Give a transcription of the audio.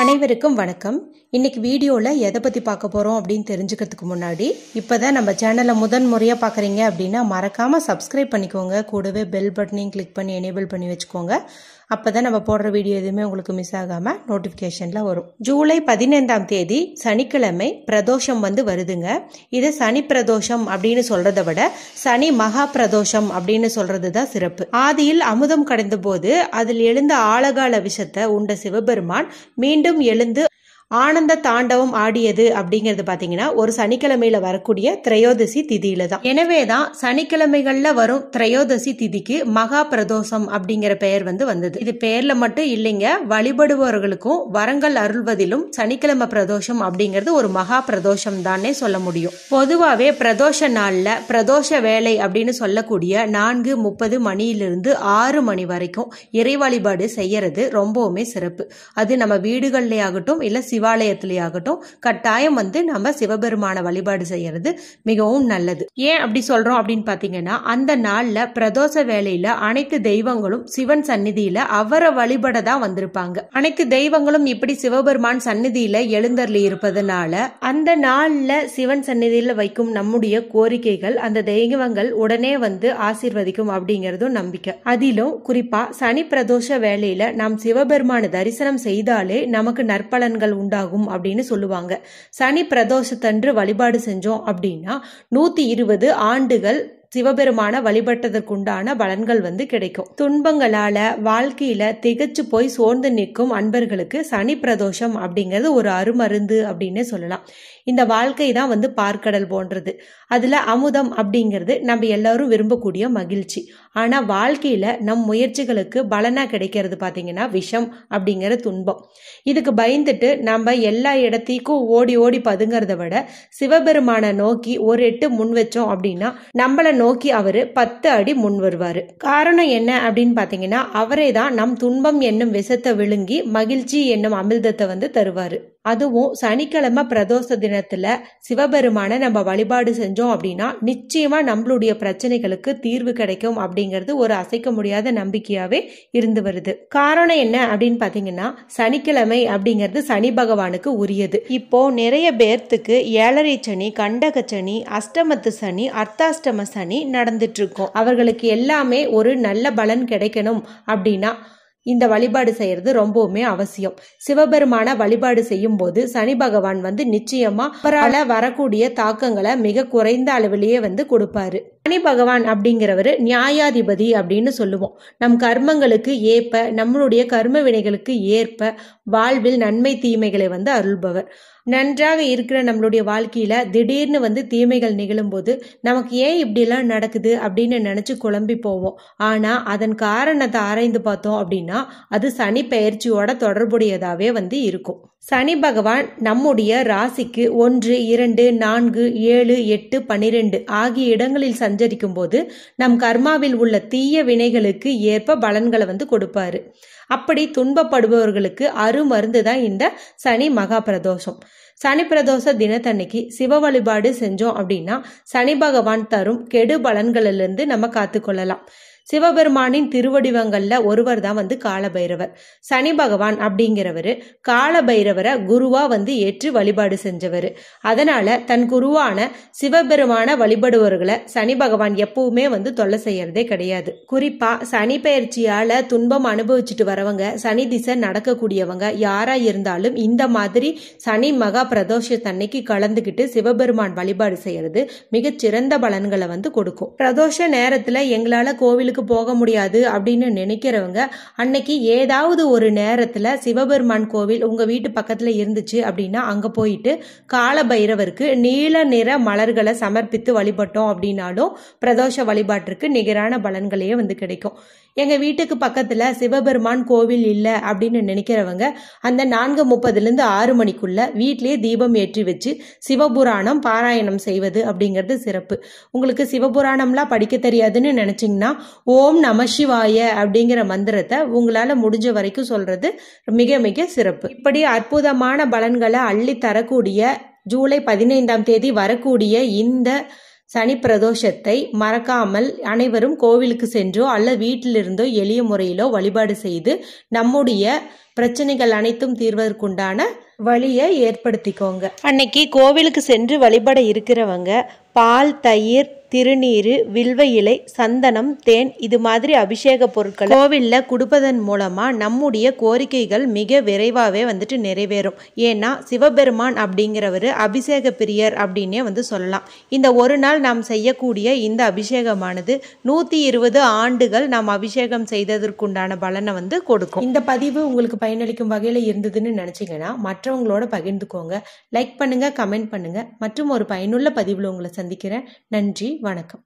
அனைவருக்கும் வணக்கம் இன்னைக்கு வீடியோவில் எதை பற்றி பார்க்க போகிறோம் அப்படின்னு தெரிஞ்சுக்கிறதுக்கு முன்னாடி இப்போ தான் நம்ம சேனலை முதன் முறையாக பார்க்குறீங்க அப்படின்னா மறக்காமல் சப்ஸ்கிரைப் பண்ணிக்கோங்க கூடவே பெல் பட்டனையும் கிளிக் பண்ணி எனேபிள் பண்ணி வச்சுக்கோங்க அப்போ தான் நம்ம போடுற வீடியோ எதுவுமே உங்களுக்கு மிஸ் ஆகாமல் நோட்டிஃபிகேஷனில் வரும் ஜூலை பதினைந்தாம் தேதி சனிக்கிழமை பிரதோஷம் வந்து வருதுங்க இதை சனி பிரதோஷம் அப்படின்னு சொல்கிறத விட சனி மகா பிரதோஷம் அப்படின்னு சொல்கிறது தான் சிறப்பு ஆதியில் அமுதம் கடந்த போது அதில் எழுந்த ஆழகால விஷத்தை உண்ட சிவபெருமான் மீண்டும் எழுந்து ஆனந்த தாண்டவம் ஆடியது அப்படிங்கிறது பார்த்தீங்கன்னா ஒரு சனிக்கிழமையில வரக்கூடிய திரையோதசி திதியில தான் எனவே தான் சனிக்கிழமைகள்ல வரும் திரையோதசி திதிக்கு மகா பிரதோஷம் அப்படிங்கிற பெயர் வந்து வந்தது இது பெயர்ல மட்டும் இல்லைங்க வழிபடுபவர்களுக்கும் வரங்கள் அருள்வதிலும் சனிக்கிழமை பிரதோஷம் அப்படிங்கிறது ஒரு மகா பிரதோஷம் தானே சொல்ல முடியும் பொதுவாகவே பிரதோஷ நாளில் பிரதோஷ வேலை அப்படின்னு சொல்லக்கூடிய நான்கு முப்பது மணியிலிருந்து ஆறு மணி வரைக்கும் இறை வழிபாடு செய்யறது ரொம்பவுமே சிறப்பு அது நம்ம வீடுகள்லேயாகட்டும் இல்லை சிவாலயத்திலேயாகட்டும் கட்டாயம் வந்து நம்ம சிவபெருமான வழிபாடு செய்யறது மிகவும் நல்லது ஏன் அப்படி சொல்றோம் அப்படின்னு பாத்தீங்கன்னா அந்த நாள்ல பிரதோஷ வேலையில அனைத்து தெய்வங்களும் சிவன் சந்நிதியில அவரை வழிபட தான் வந்திருப்பாங்க அனைத்து தெய்வங்களும் இப்படி சிவபெருமான் சந்நிதியில எழுந்தருளி இருப்பதனால அந்த நாள்ல சிவன் சந்நிதியில வைக்கும் நம்முடைய கோரிக்கைகள் அந்த தெய்வங்கள் உடனே வந்து ஆசிர்வதிக்கும் அப்படிங்கறதும் நம்பிக்கை அதிலும் குறிப்பா சனி பிரதோஷ வேலையில நாம் சிவபெருமான தரிசனம் செய்தாலே நமக்கு நற்பலன்கள் உண்டு உண்டாகும் அப்படின்னு சொல்லுவாங்க சனி பிரதோஷத்தன்று வழிபாடு செஞ்சோம் அப்படின்னா நூத்தி இருபது ஆண்டுகள் சிவபெருமான வழிபட்டதற்குண்டான பலன்கள் வந்து கிடைக்கும் துன்பங்களால வாழ்க்கையில திகச்சு போய் சோர்ந்து நிற்கும் அன்பர்களுக்கு சனி பிரதோஷம் அப்படிங்கிறது ஒரு அருமருந்து அப்படின்னு சொல்லலாம் இந்த வாழ்க்கை தான் வந்து பார்க்கடல் போன்றது அதுல அமுதம் அப்படிங்கிறது நம்ம எல்லாரும் விரும்பக்கூடிய மகிழ்ச்சி ஆனா வாழ்க்கையில நம் முயற்சிகளுக்கு பலனா கிடைக்கிறது பாத்தீங்கன்னா விஷம் அப்படிங்கிற துன்பம் இதுக்கு பயந்துட்டு நம்ம எல்லா இடத்தைக்கும் ஓடி ஓடி பதுங்கிறத விட சிவபெருமான நோக்கி ஒரு எட்டு முன் வச்சோம் அப்படின்னா நம்மளை நோக்கி அவர் பத்து அடி முன் வருவார் காரணம் என்ன அப்படின்னு பார்த்தீங்கன்னா அவரே தான் நம் துன்பம் என்னும் விஷத்தை விழுங்கி மகிழ்ச்சி என்னும் அமிர்தத்தை வந்து தருவார் அதுவும் சனிக்கிழமை பிரதோஷ தினத்துல சிவபெருமான நம்ம வழிபாடு செஞ்சோம் அப்படின்னா நிச்சயமா நம்மளுடைய பிரச்சனைகளுக்கு தீர்வு கிடைக்கும் அப்படிங்கிறது ஒரு அசைக்க முடியாத நம்பிக்கையாவே இருந்து வருது காரணம் என்ன அப்படின்னு பாத்தீங்கன்னா சனிக்கிழமை அப்படிங்கிறது சனி பகவானுக்கு உரியது இப்போ நிறைய பேர்த்துக்கு ஏழரை சனி கண்டக சனி அஷ்டமத்து சனி அர்த்தாஷ்டம சனி நடந்துட்டு இருக்கும் அவர்களுக்கு எல்லாமே ஒரு நல்ல பலன் கிடைக்கணும் அப்படின்னா இந்த வழிபாடு செய்யறது ரொம்பவுமே அவசியம் சிவபெருமான வழிபாடு செய்யும் போது சனி பகவான் வந்து நிச்சயமா அவரால வரக்கூடிய தாக்கங்களை மிக குறைந்த அளவிலேயே வந்து கொடுப்பாரு சனி பகவான் அப்படிங்கிறவர் நியாயாதிபதி அப்படின்னு சொல்லுவோம் நம் கர்மங்களுக்கு ஏற்ப நம்மளுடைய கர்ம வினைகளுக்கு ஏற்ப வாழ்வில் நன்மை தீமைகளை வந்து அருள்பவர் நன்றாக இருக்கிற நம்மளுடைய வாழ்க்கையில திடீர்னு வந்து தீமைகள் நிகழும்போது நமக்கு ஏன் இப்படிலாம் நடக்குது அப்படின்னு நினைச்சு குழம்பி போவோம் ஆனா அதன் காரணத்தை ஆராய்ந்து பார்த்தோம் அப்படின்னா அப்படின்னா அது சனி பெயர்ச்சியோட தொடர்புடையதாகவே வந்து இருக்கும் சனி பகவான் நம்முடைய ராசிக்கு ஒன்று இரண்டு நான்கு ஏழு எட்டு பனிரெண்டு ஆகிய இடங்களில் சஞ்சரிக்கும் போது நம் கர்மாவில் உள்ள தீய வினைகளுக்கு ஏற்ப பலன்களை வந்து கொடுப்பாரு அப்படி துன்பப்படுபவர்களுக்கு அருமருந்து தான் இந்த சனி மகா பிரதோஷம் சனி பிரதோஷ தினத்தன்னைக்கு சிவ வழிபாடு செஞ்சோம் அப்படின்னா சனி பகவான் தரும் கெடு பலன்களிலிருந்து நம்ம காத்துக்கொள்ளலாம் சிவபெருமானின் திருவடிவங்கள்ல ஒருவர் தான் வந்து காலபைரவர் சனி பகவான் அப்படிங்கிறவர் காலபைரவரை குருவா வந்து ஏற்று வழிபாடு செஞ்சவர் அதனால தன் குருவான சிவபெருமான வழிபடுவர்களை சனி பகவான் எப்பவுமே வந்து தொல்லை செய்யறதே கிடையாது குறிப்பா சனி பயிற்சியால துன்பம் அனுபவிச்சுட்டு வரவங்க சனி திசை நடக்கக்கூடியவங்க யாரா இருந்தாலும் இந்த மாதிரி சனி மகா பிரதோஷத்தன்னைக்கு கலந்துகிட்டு சிவபெருமான் வழிபாடு செய்யறது மிகச்சிறந்த பலன்களை வந்து கொடுக்கும் பிரதோஷ நேரத்துல எங்களால கோவிலுக்கு கோயிலுக்கு போக முடியாது அப்படின்னு நினைக்கிறவங்க அன்னைக்கு ஏதாவது ஒரு நேரத்தில் சிவபெருமான் கோவில் உங்கள் வீட்டு பக்கத்தில் இருந்துச்சு அப்படின்னா அங்கே போயிட்டு கால பைரவருக்கு நீல நிற மலர்களை சமர்ப்பித்து வழிபட்டோம் அப்படின்னாலும் பிரதோஷ வழிபாட்டிற்கு நிகரான பலன்களையே வந்து கிடைக்கும் எங்கள் வீட்டுக்கு பக்கத்தில் சிவபெருமான் கோவில் இல்லை அப்படின்னு நினைக்கிறவங்க அந்த நான்கு முப்பதுலேருந்து ஆறு மணிக்குள்ள வீட்லேயே தீபம் ஏற்றி வச்சு சிவபுராணம் பாராயணம் செய்வது அப்படிங்கிறது சிறப்பு உங்களுக்கு சிவபுராணம்லாம் படிக்க தெரியாதுன்னு நினச்சிங்கன்னா ஓம் நம சிவாய அப்படிங்கிற மந்திரத்தை உங்களால் முடிஞ்ச வரைக்கும் சொல்கிறது மிக மிக சிறப்பு இப்படி அற்புதமான பலன்களை அள்ளி தரக்கூடிய ஜூலை பதினைந்தாம் தேதி வரக்கூடிய இந்த சனி பிரதோஷத்தை மறக்காமல் அனைவரும் கோவிலுக்கு சென்றோ அல்ல வீட்டிலிருந்தோ எளிய முறையிலோ வழிபாடு செய்து நம்முடைய பிரச்சனைகள் அனைத்தும் தீர்வதற்குண்டான வழியை ஏற்படுத்திக்கோங்க அன்னைக்கு கோவிலுக்கு சென்று வழிபட இருக்கிறவங்க பால் தயிர் திருநீரு வில்வ இலை சந்தனம் தேன் இது மாதிரி அபிஷேக பொருட்கள் கோவிலில் கொடுப்பதன் மூலமாக நம்முடைய கோரிக்கைகள் மிக விரைவாகவே வந்துட்டு நிறைவேறும் ஏன்னா சிவபெருமான் அப்படிங்கிறவர் அபிஷேக பிரியர் அப்படின்னே வந்து சொல்லலாம் இந்த ஒரு நாள் நாம் செய்யக்கூடிய இந்த அபிஷேகமானது நூற்றி இருபது ஆண்டுகள் நாம் அபிஷேகம் செய்ததற்குண்டான பலனை வந்து கொடுக்கும் இந்த பதிவு உங்களுக்கு பயனளிக்கும் வகையில் இருந்ததுன்னு நினச்சிங்கன்னா மற்றவங்களோட பகிர்ந்துக்கோங்க லைக் பண்ணுங்கள் கமெண்ட் பண்ணுங்கள் மற்றும் ஒரு பயனுள்ள பதிவில் உங்களை சந்திக்கிறேன் நன்றி வணக்கம்